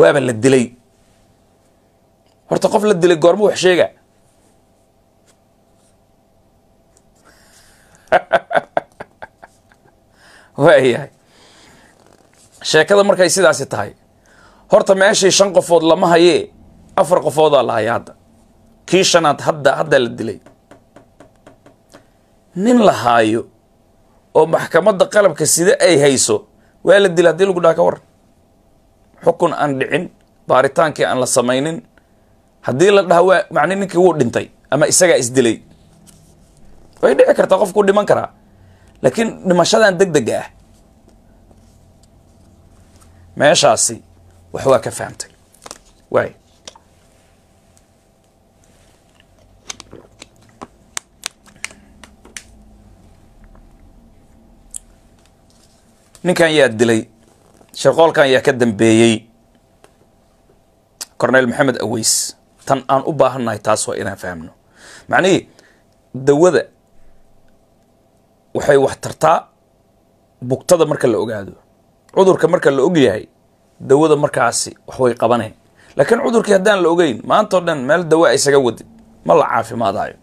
waaba la dilay horta qof la dilay goorma wax sheega waayahay sheekada markay sidaasi tahay horta meeshii shan qofood lama hayee afar qofoodaa la haya hadda kii shanaad hadda haddaa la dilay nin la haayo oo maxkamadda qalabka sida ay hayso waa la dilay haddii lagu dhaha ka waran xukun aan dhicin baaritaankii aan la samaynin haddii la dhaha waa macni ninkii wuu dhintay ama isagaa isdilay way dhici kartaa qofkuu dhiman karaa laakiin dhimashadan deg dega ah meeshaasi wax waa ka fahamtay waay ninkan yaa dilay shirqoolkan ayaa ka dambeeyey cornel maxamed aweys tan aan u baahannahay taasoo inaan fahamno macnihii dawada waxay wax tartaa bugtada marka la ogaado cudurka marka la og yahay dawada markaasi waxway way laakiin cudurkii haddaan la ogeyn maantao dhan meel dawaa isaga wadin ma la caafimaadaayo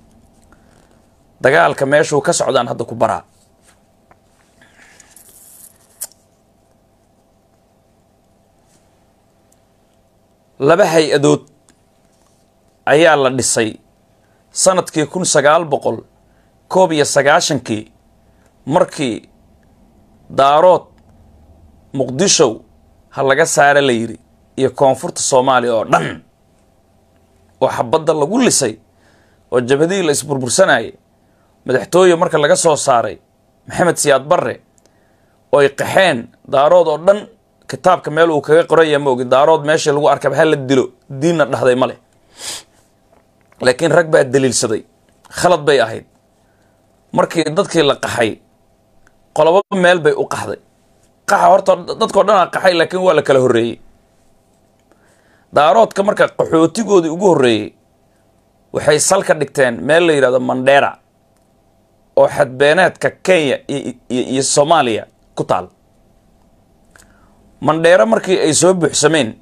dagaalka meeshuu ka socdaan hadda ku baraa laba hay-adood ayaa la dhisay sannadkii kun sagaal boqol koob iyo sagaashankii markii daarood muqdishow ha laga saara la yidhi iyo koonfurta soomaaliya oo dhan oo xabadda lagu lisay oo jabhadihii la isburbursanayay madaxtooye marka laga soo saaray maxamed siyaad barre oo ay qaxeen daarood oo dhan kitaabka meel uu kaga qoran qoraya maogid daarood meeshii lagu arkaba hala dilo diinna dhahday ma laakiin rag baa daliilsaday khalad bay ahayd markii dadkii la qaxay qolobo meel bay u qaxday qaxa horta dadkao dhanaa qaxay laakiin waa la kala horreeyey daaroodka marka qaxootigoodii ugu horreeyey waxay salka dhigteen meel la yidhahdo mandheera oo xadbeeneedka kenya iyo soomaaliya ku taal mandheero markii ay soo buuxsameen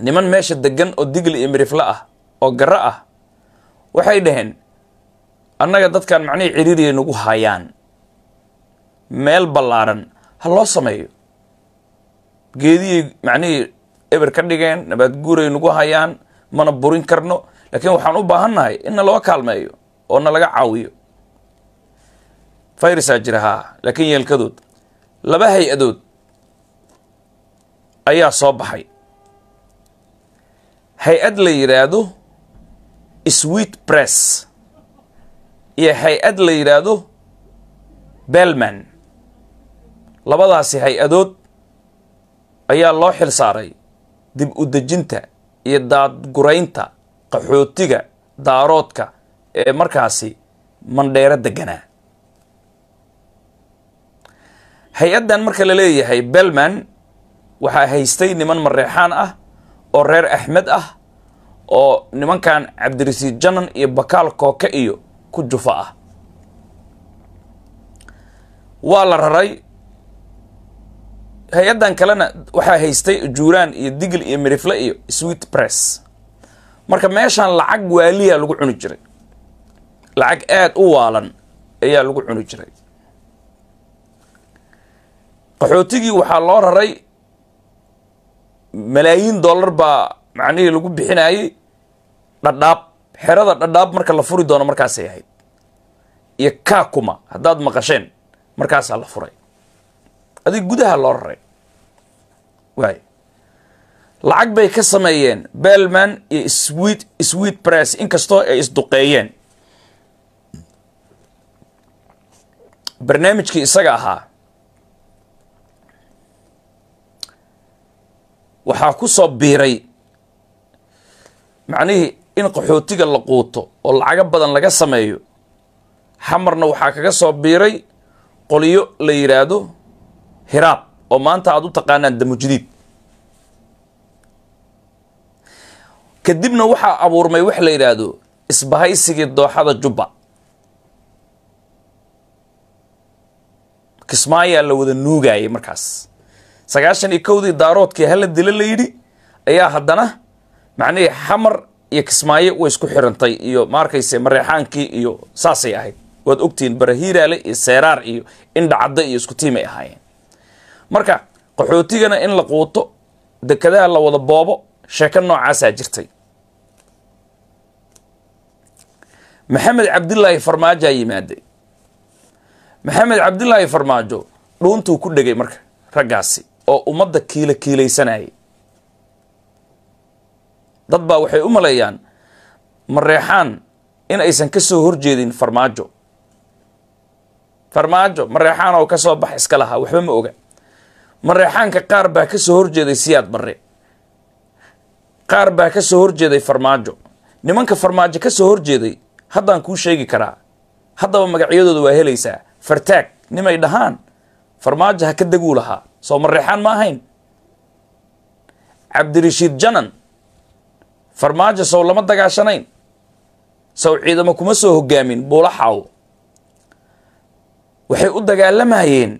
niman meesha deggan oo digli iyo mirifla ah oo garro ah waxay dhaheen annaga dadkan macnihii ciriiriyay nagu haayaan meel ballaaran ha loo sameeyo geediyay macnihii eber ka dhigeen nabaad guuray nagu hayaan mana burin karno laakiin waxaan u baahannahay inna loo kaalmeeyo oo na laga caawiyo fayrisaa jira haa laakiin yeelkadood laba hay-adood ayaa soo baxay hay-ad la yidhaahdo swet press iyo hay-ad la yidhaahdo belman labadaasi hay-adood ayaa loo xil saaray dib u dejinta iyo daadguraynta qaxootiga daaroodka ee markaasi mandheero deganaa hay-addan marka la leeyahay belman waxaa haystay niman mareexaan ah oo reer axmed ah oo nimankan cabdirasiid janan iyo bakaal kooke iyo ku jufa ah waa la raray hay-addan kalena waxaa haystay juuraan iyo digil iyo mirifle iyo sweet press marka meeshaan lacag waaliyaa lagu cuni jiray lacag aad u waalan ayaa lagu cuni jiray qaxootigii waxaa loo raray malaayiin dollar baa macnihii lagu bixinayay dhadhaab xerada dhadhaab marka la furi doono markaasay ahayd iyo kaakuma haddaad maqasheen markaasaa la furay adig gudaha loo raray waay lacag bay ka sameeyeen belman iyo swed swed press inkastoo ay isduqeeyeen barnaamijkii isaga ahaa waxaa ku soo biiray macnihii in qaxootiga la quuto oo lacago badan laga sameeyo xamarna waxaa kaga soo biiray qoliyo la yidhaahdo hiraab oo maanta aada u taqaanaan damujdiid kadibna waxaa abuurmay wax la yidhaahdo isbahaysigii dooxada jubba kismaayaa la wada nuugayay markaas sagaashan iyo kowdii daaroodkii hala dila la yidhi ayaa haddana macnihii xamar iyo kismaayo way isku xirantay iyo maarkayse mareexaankii iyo saasay ahayd waad ogtihiin barahiiraale iyo seeraar iyo indhacadda iyo isku tiimay ahaayeen marka qaxootigana in la quuto dekadaha la wada boobo sheeko noocaasaa jirtay maxamed cabdilaahi farmaajaa yimaaday maxamed cabdilaahi farmaajo dhuuntuu ku dhegay marka raggaasi oo ummadda kiila kiilaysanayay dad baa waxay u maleeyaan mareexaan in aysan ka soo horjeedin farmaajo farmaajo mareexaan oo ka soo bax iska lahaa waxba ma oga mareexaanka qaar baa ka soo horjeeday siyaad barre qaar baa ka soo horjeeday farmaajo nimanka farmaajo ka soo horjeeday haddaan kuu sheegi karaa haddaba magacyadooda waa helaysaa fartaag nimay dhahaan farmaajo ha ka deguu lahaa soo mareexaan ma ahayn cabdirashiid janan farmaajo sow lama dagaashanayn sow ciidamo kuma soo hogaamin buulaxaaw waxay u dagaalamayeen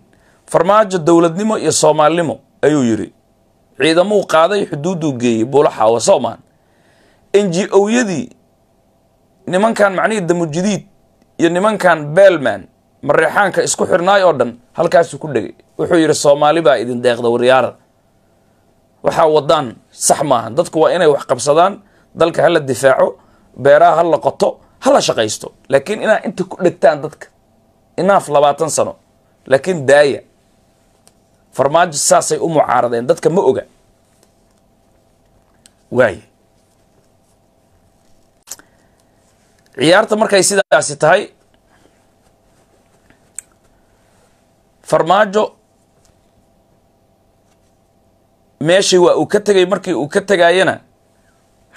farmaajo dowladnimo iyo soomaalnimo ayuu yidhi ciidamuu qaaday xuduudduu geeyey buulaxaawo soomaan n g o yadii nimankan macnihii damujidiid iyo nimankan beelman mareexaanka isku xirnaay oo dhan halkaasuu ku dhegay wuxuu yidhi soomaali baa idin deeqda waryaarar waxaa wadaan sax maahan dadku waa inay wax qabsadaan dalka hala difaaco beeraha ha la qoto ha la shaqaysto laakiin inaa inta ku dhegtaan dadka inaaf labaatan sano laakiin daaya farmaajo saasay u mucaaradeen dadka ma oga waay ciyaarta markay sidaasi tahay farmaajo meeshii waa uu ka tegay markii uu ka tegaayana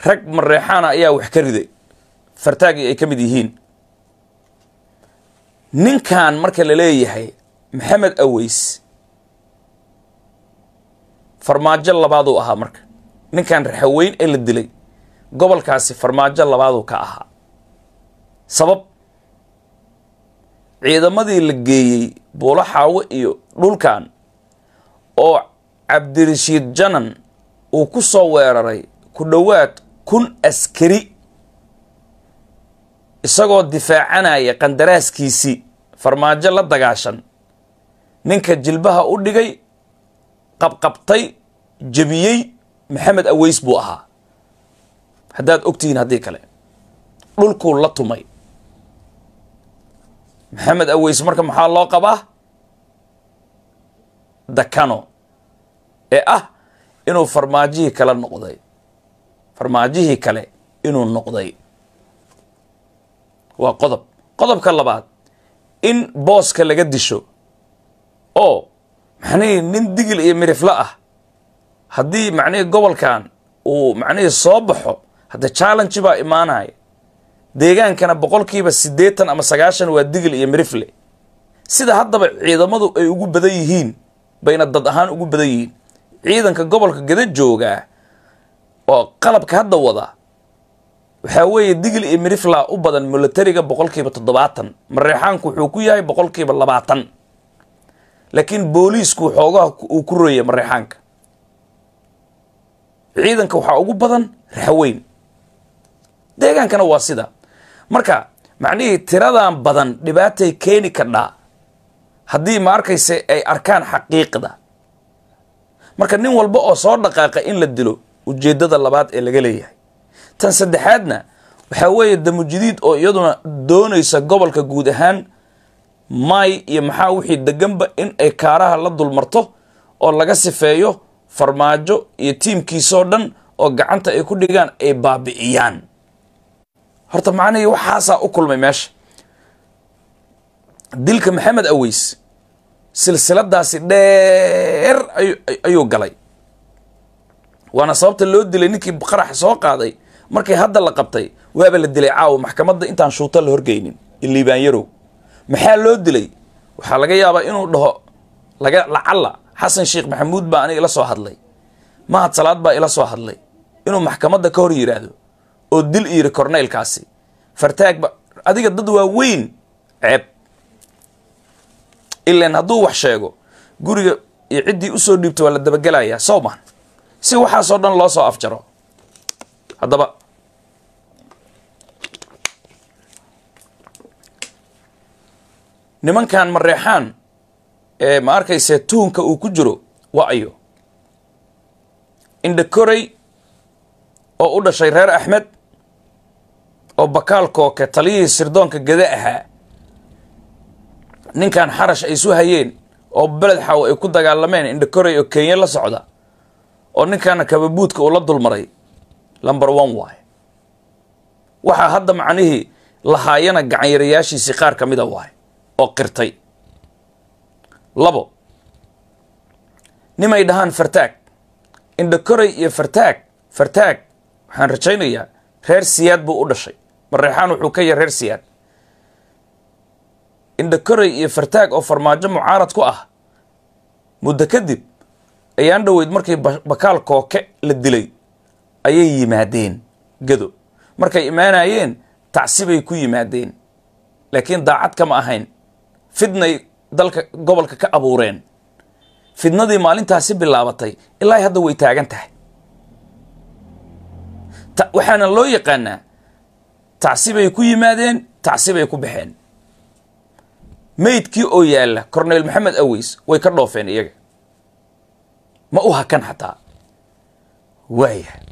rag mareexaana ayaa wax ka riday fartaagii ay ka mid yihiin ninkan marka la leeyahay maxamed aweys farmaajo labaaduu ahaa marka ninkan raxaweyn ee la dilay gobolkaasi farmaajo labaaduu ka ahaa sabab ciidamadii la geeyey buulo xaawo iyo dhulkan oo cabdirashiid janan uu ku soo weeraray ku dhowaad kun askari isagoo difaacanaya qandaraaskiisii farmaajo la dagaashan ninka jilbaha u dhigay qabqabtay jebiyey maxamed aweys buu ahaa haddaad ogtihiin haddii kale dhulkuu la tumay maxamed aweys marka maxaa loo qabaa dakano ee ah inuu farmaajihii kale noqday farmaajihii kale inuu noqday waa qodob qodobka labaad in booska laga disho oo macnihii nin digil iyo mirifle ah haddii macnihii gobolkan uu macnihii soo baxo hadda challenge baa imaanaya deegaankana boqolkiiba siddeetan ama sagaashan waa digil iyo mirifle sida haddaba ciidamadu ay ugu badan yihiin bayna dad ahaan ugu badan yihiin ciidanka gobolka gada joogaa oo qalabka hadda wada waxaa weeye digil iyo mirifla u badan milatariga boqolkiiba toddobaatan mareexaanku wuxuu ku yahay boqolkiiba labaatan laakiin booliisku xoogaha uu ku roya mareexaanka ciidanka waxaa ugu badan raxweyn deegaankana waa sida marka macnihii tiradan badan dhibaatay keeni kadhaa haddii ma arkayse ay arkaan xaqiiqda marka nin walba oo soo dhaqaaqa in la dilo ujeeddada labaad ee laga leeyahay tan saddexaadna waxaa weeye damujadiid oo iyaduna doonaysa gobolka guud ahaan may iyo maxaa wixii deganba in ay kaaraha la dulmarto oo laga sifeeyo farmaajo iyo tiimkiisoo dhan oo gacanta ay ku dhigaan ay baabi'iyaan horta macnihii waxaasaa u kulmay meesha dilka maxamed aweys silsiladaasi dheer ayuu galay waana sababta loo dilay ninkii qarax soo qaaday markii hadda la qabtay waaba la dilay caawa maxkamadda intaan shuuto la horgeynin iliibaan yarow maxaa loo dilay waxaa laga yaabaa inuu dhaho laga lacalla xasan sheekh maxamuud baa aniga ila soo hadlay mahad salaad baa ila soo hadlay inuu maxkamadda ka hor yidhaahdo oo dil u korneylkaasi fartaagba adiga dad waaweyn ceeb ilan hadduu wax sheego guriga iyo ciddii usoo dhiibta waa la dabagelayaa soo maan si waxaasoo dhan loo soo afjaro haddaba nimankan mareexaan ee ma arkayse tuunka uu ku jiro waa ayo indha oo u dhashay reer axmed oo bakaal kooke taliyihii sirdoonka gada ahaa ninkan xarash ay isu hayeen oo beled xaawo ay ku dagaalameen indhakorey oo kenya la socda oo ninkaana kababuudka uu la dulmaray lomber one waay waxaa hadda macnihii lahaayana gacanyarayaashiisii qaar ka mida waaye oo qirtay labo nimay dhahaan fartaag indhakorey iyo fartaag fartaag waxaan rajaynayaa reer siyaad buu u dhashay mareexaan wuxuu ka yar reer siyaan indhakoray iyo fartaag oo farmaajo mucaarad ku ah muddo kadib ayaan dhoweyd markii bakaal kooke la dilay ayay yimaadeen gado markay imaanayeen tacsibay ku yimaadeen laakiin daacad kama ahayn fidnay dalka gobolka ka abuureen fidnadii maalintaasi bilaabatay ilaa hadda way taagan tahay waxaana loo yaqaanaa bay ku yimaadeen bay ku baxeen meydkii oo yaalla corneyl maxamed aweys way ka dhoofeen iyaga ma u hakan xataa waaya